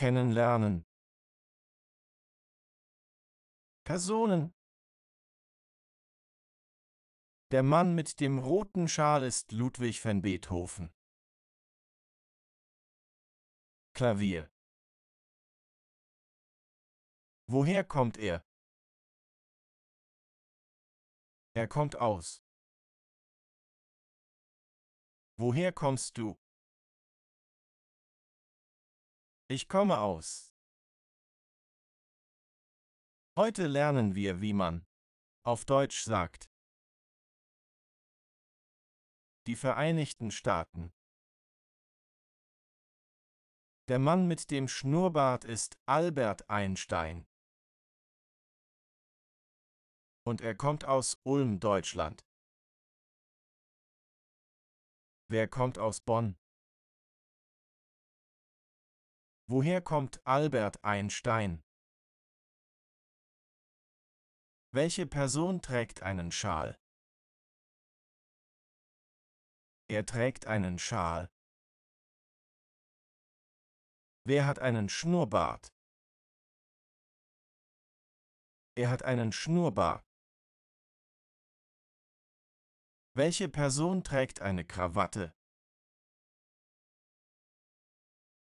kennenlernen. Personen Der Mann mit dem roten Schal ist Ludwig van Beethoven. Klavier Woher kommt er? Er kommt aus. Woher kommst du? Ich komme aus. Heute lernen wir, wie man auf Deutsch sagt. Die Vereinigten Staaten. Der Mann mit dem Schnurrbart ist Albert Einstein. Und er kommt aus Ulm, Deutschland. Wer kommt aus Bonn? Woher kommt Albert Einstein? Welche Person trägt einen Schal? Er trägt einen Schal. Wer hat einen Schnurrbart? Er hat einen Schnurrbart. Welche Person trägt eine Krawatte?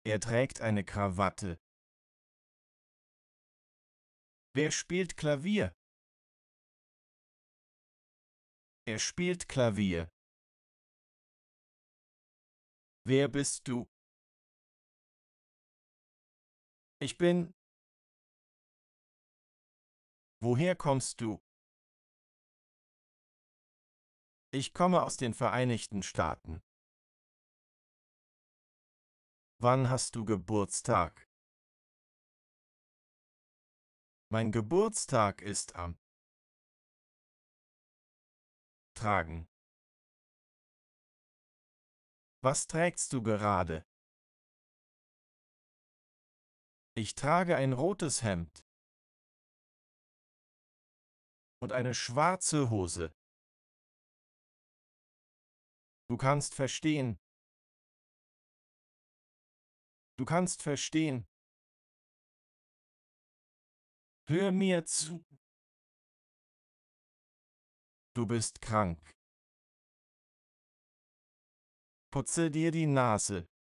Er trägt eine Krawatte. Wer spielt Klavier? Er spielt Klavier. Wer bist du? Ich bin. Woher kommst du? Ich komme aus den Vereinigten Staaten. Wann hast du Geburtstag? Mein Geburtstag ist am Tragen. Was trägst du gerade? Ich trage ein rotes Hemd und eine schwarze Hose. Du kannst verstehen, Du kannst verstehen. Hör mir zu. Du bist krank. Putze dir die Nase.